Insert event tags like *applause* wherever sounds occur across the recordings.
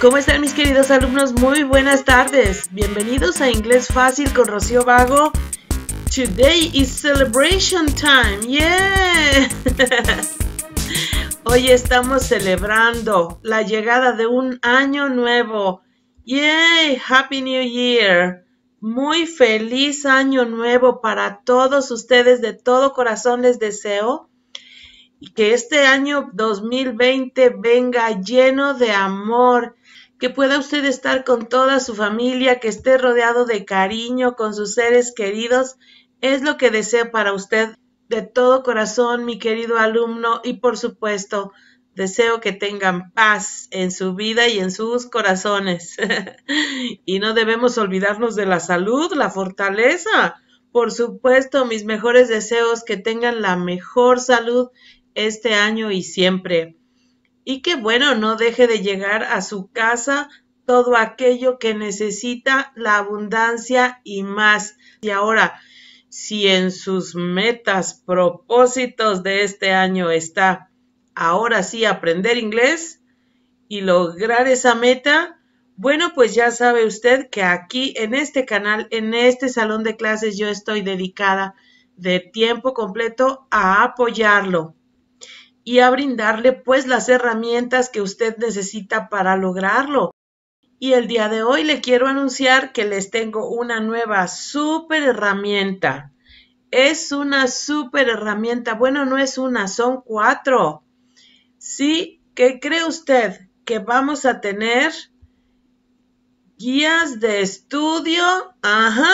¿Cómo están mis queridos alumnos? Muy buenas tardes. Bienvenidos a Inglés Fácil con Rocío Vago. Today is celebration time. Yeah. *laughs* Hoy estamos celebrando la llegada de un año nuevo. Yay, Happy New Year. Muy feliz año nuevo para todos ustedes. De todo corazón les deseo que este año 2020 venga lleno de amor que pueda usted estar con toda su familia, que esté rodeado de cariño con sus seres queridos, es lo que deseo para usted de todo corazón, mi querido alumno, y por supuesto, deseo que tengan paz en su vida y en sus corazones. *laughs* y no debemos olvidarnos de la salud, la fortaleza. Por supuesto, mis mejores deseos que tengan la mejor salud este año y siempre y que bueno, no deje de llegar a su casa todo aquello que necesita la abundancia y más. Y ahora, si en sus metas, propósitos de este año está ahora sí aprender inglés y lograr esa meta, bueno, pues ya sabe usted que aquí en este canal, en este salón de clases, yo estoy dedicada de tiempo completo a apoyarlo y a brindarle pues las herramientas que usted necesita para lograrlo. Y el día de hoy le quiero anunciar que les tengo una nueva super herramienta. Es una super herramienta. Bueno, no es una, son cuatro. Sí, ¿qué cree usted? Que vamos a tener guías de estudio, ajá,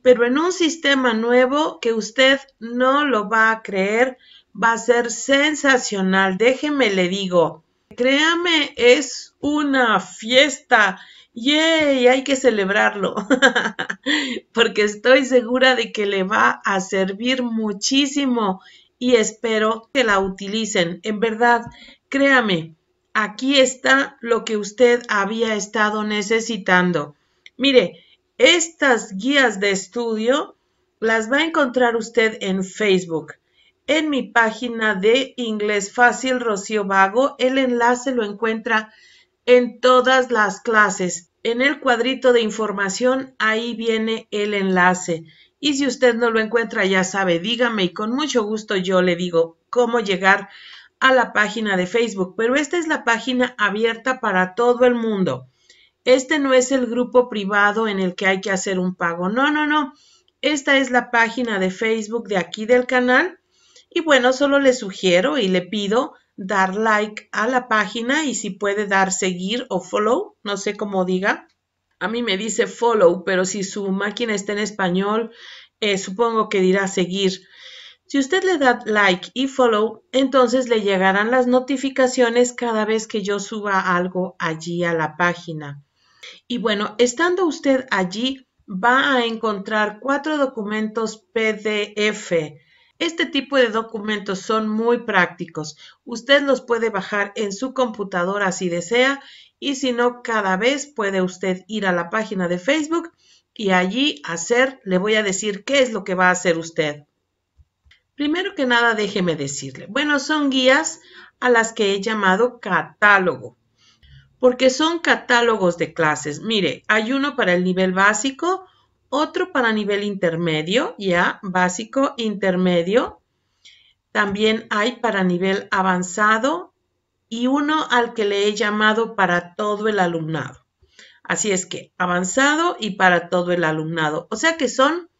pero en un sistema nuevo que usted no lo va a creer va a ser sensacional, déjeme le digo. Créame, es una fiesta. ¡Yay! Hay que celebrarlo. *laughs* Porque estoy segura de que le va a servir muchísimo y espero que la utilicen. En verdad, créame, aquí está lo que usted había estado necesitando. Mire, estas guías de estudio las va a encontrar usted en Facebook en mi página de Inglés Fácil Rocío Vago. El enlace lo encuentra en todas las clases. En el cuadrito de información, ahí viene el enlace. Y si usted no lo encuentra, ya sabe, dígame y con mucho gusto yo le digo cómo llegar a la página de Facebook. Pero esta es la página abierta para todo el mundo. Este no es el grupo privado en el que hay que hacer un pago. No, no, no. Esta es la página de Facebook de aquí del canal y bueno, solo le sugiero y le pido dar like a la página y si puede dar seguir o follow, no sé cómo diga. A mí me dice follow, pero si su máquina está en español, eh, supongo que dirá seguir. Si usted le da like y follow, entonces le llegarán las notificaciones cada vez que yo suba algo allí a la página. Y bueno, estando usted allí, va a encontrar cuatro documentos PDF este tipo de documentos son muy prácticos. Usted los puede bajar en su computadora si desea y si no, cada vez puede usted ir a la página de Facebook y allí hacer, le voy a decir qué es lo que va a hacer usted. Primero que nada, déjeme decirle, bueno, son guías a las que he llamado catálogo, porque son catálogos de clases. Mire, hay uno para el nivel básico, otro para nivel intermedio, ya, básico, intermedio. También hay para nivel avanzado y uno al que le he llamado para todo el alumnado. Así es que avanzado y para todo el alumnado. O sea que son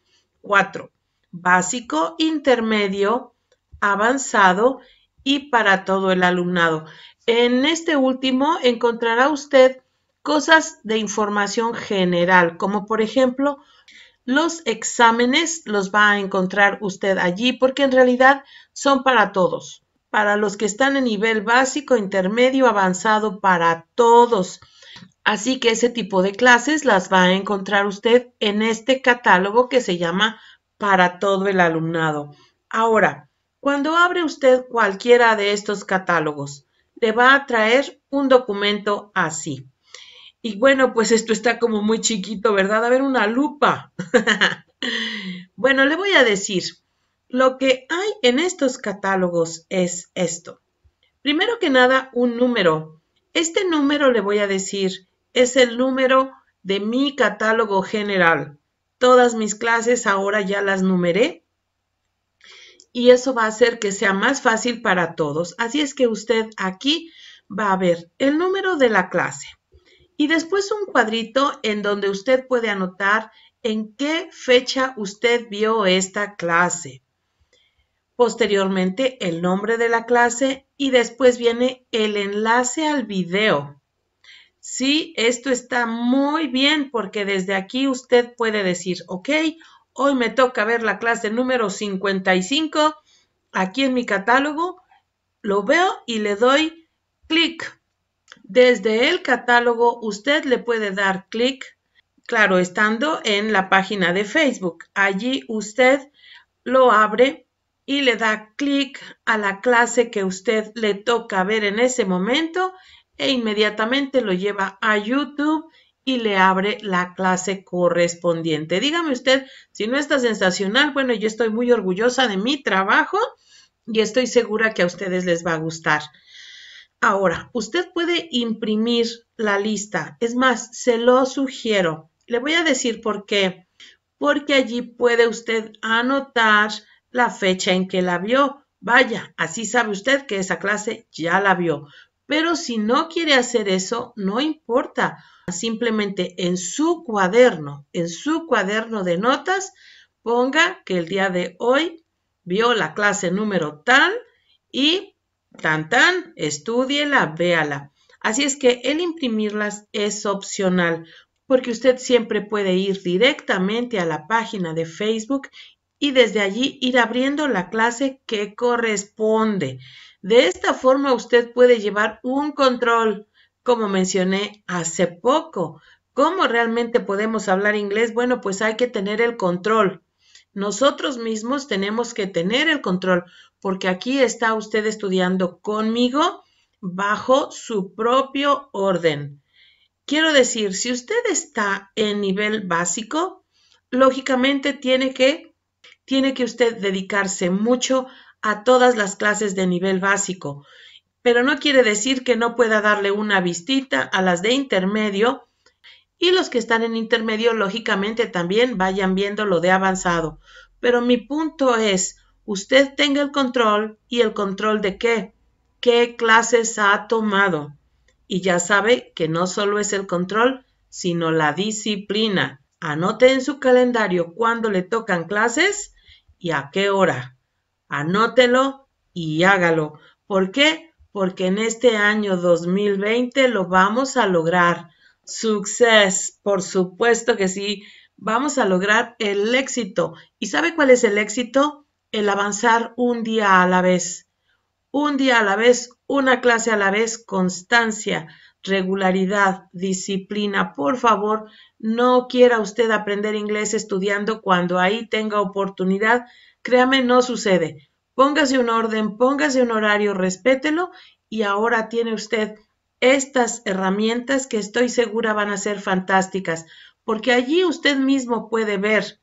cuatro. Básico, intermedio, avanzado y para todo el alumnado. En este último encontrará usted cosas de información general, como por ejemplo los exámenes los va a encontrar usted allí porque en realidad son para todos, para los que están en nivel básico, intermedio, avanzado, para todos. Así que ese tipo de clases las va a encontrar usted en este catálogo que se llama para todo el alumnado. Ahora, cuando abre usted cualquiera de estos catálogos, le va a traer un documento así. Y bueno, pues esto está como muy chiquito, ¿verdad? A ver, una lupa. *laughs* bueno, le voy a decir, lo que hay en estos catálogos es esto. Primero que nada, un número. Este número, le voy a decir, es el número de mi catálogo general. Todas mis clases ahora ya las numeré y eso va a hacer que sea más fácil para todos. Así es que usted aquí va a ver el número de la clase y después un cuadrito en donde usted puede anotar en qué fecha usted vio esta clase. Posteriormente, el nombre de la clase y después viene el enlace al video. Sí, esto está muy bien porque desde aquí usted puede decir, ok, hoy me toca ver la clase número 55 aquí en mi catálogo, lo veo y le doy clic desde el catálogo usted le puede dar clic, claro, estando en la página de Facebook. Allí usted lo abre y le da clic a la clase que usted le toca ver en ese momento e inmediatamente lo lleva a YouTube y le abre la clase correspondiente. Dígame usted si no está sensacional. Bueno, yo estoy muy orgullosa de mi trabajo y estoy segura que a ustedes les va a gustar. Ahora, usted puede imprimir la lista. Es más, se lo sugiero. Le voy a decir por qué. Porque allí puede usted anotar la fecha en que la vio. Vaya, así sabe usted que esa clase ya la vio. Pero si no quiere hacer eso, no importa. Simplemente en su cuaderno, en su cuaderno de notas, ponga que el día de hoy vio la clase número tal y Tan tan, la véala. Así es que el imprimirlas es opcional, porque usted siempre puede ir directamente a la página de Facebook y desde allí ir abriendo la clase que corresponde. De esta forma usted puede llevar un control, como mencioné hace poco. ¿Cómo realmente podemos hablar inglés? Bueno, pues hay que tener el control. Nosotros mismos tenemos que tener el control porque aquí está usted estudiando conmigo bajo su propio orden. Quiero decir, si usted está en nivel básico, lógicamente tiene que, tiene que usted dedicarse mucho a todas las clases de nivel básico, pero no quiere decir que no pueda darle una vistita a las de intermedio y los que están en intermedio, lógicamente, también vayan viendo lo de avanzado. Pero mi punto es, usted tenga el control y el control de qué, qué clases ha tomado. Y ya sabe que no solo es el control, sino la disciplina. Anote en su calendario cuándo le tocan clases y a qué hora. Anótelo y hágalo. ¿Por qué? Porque en este año 2020 lo vamos a lograr. Success, por supuesto que sí. Vamos a lograr el éxito. ¿Y sabe cuál es el éxito? el avanzar un día a la vez. Un día a la vez, una clase a la vez, constancia, regularidad, disciplina. Por favor, no quiera usted aprender inglés estudiando cuando ahí tenga oportunidad. Créame, no sucede. Póngase un orden, póngase un horario, respételo y ahora tiene usted estas herramientas que estoy segura van a ser fantásticas, porque allí usted mismo puede ver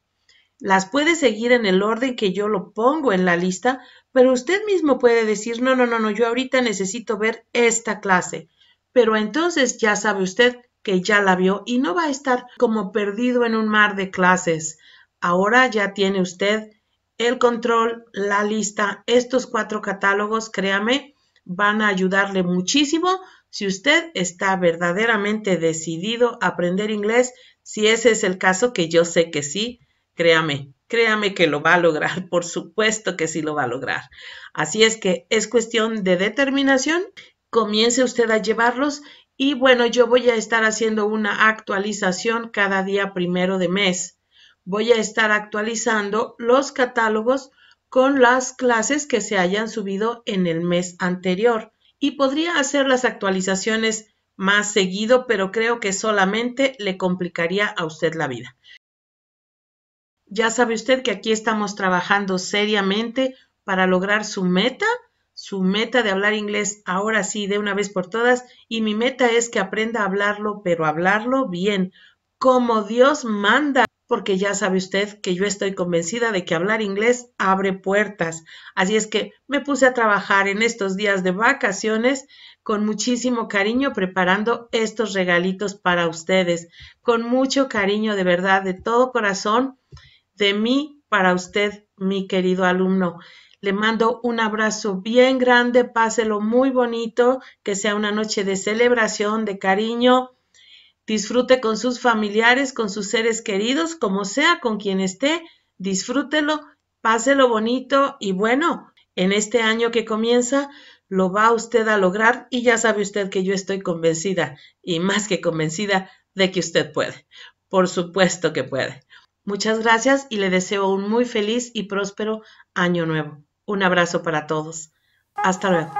las puede seguir en el orden que yo lo pongo en la lista, pero usted mismo puede decir, no, no, no, no, yo ahorita necesito ver esta clase. Pero entonces ya sabe usted que ya la vio y no va a estar como perdido en un mar de clases. Ahora ya tiene usted el control, la lista, estos cuatro catálogos, créame, van a ayudarle muchísimo si usted está verdaderamente decidido a aprender inglés, si ese es el caso, que yo sé que sí, Créame, créame que lo va a lograr, *laughs* por supuesto que sí lo va a lograr. Así es que es cuestión de determinación, comience usted a llevarlos y bueno, yo voy a estar haciendo una actualización cada día primero de mes. Voy a estar actualizando los catálogos con las clases que se hayan subido en el mes anterior y podría hacer las actualizaciones más seguido, pero creo que solamente le complicaría a usted la vida. Ya sabe usted que aquí estamos trabajando seriamente para lograr su meta, su meta de hablar inglés ahora sí, de una vez por todas, y mi meta es que aprenda a hablarlo, pero hablarlo bien, como Dios manda, porque ya sabe usted que yo estoy convencida de que hablar inglés abre puertas. Así es que me puse a trabajar en estos días de vacaciones con muchísimo cariño preparando estos regalitos para ustedes, con mucho cariño de verdad, de todo corazón de mí para usted, mi querido alumno. Le mando un abrazo bien grande, páselo muy bonito, que sea una noche de celebración, de cariño. Disfrute con sus familiares, con sus seres queridos, como sea, con quien esté, disfrútelo, páselo bonito y bueno, en este año que comienza, lo va usted a lograr y ya sabe usted que yo estoy convencida y más que convencida de que usted puede. Por supuesto que puede. Muchas gracias y le deseo un muy feliz y próspero año nuevo. Un abrazo para todos. Hasta luego.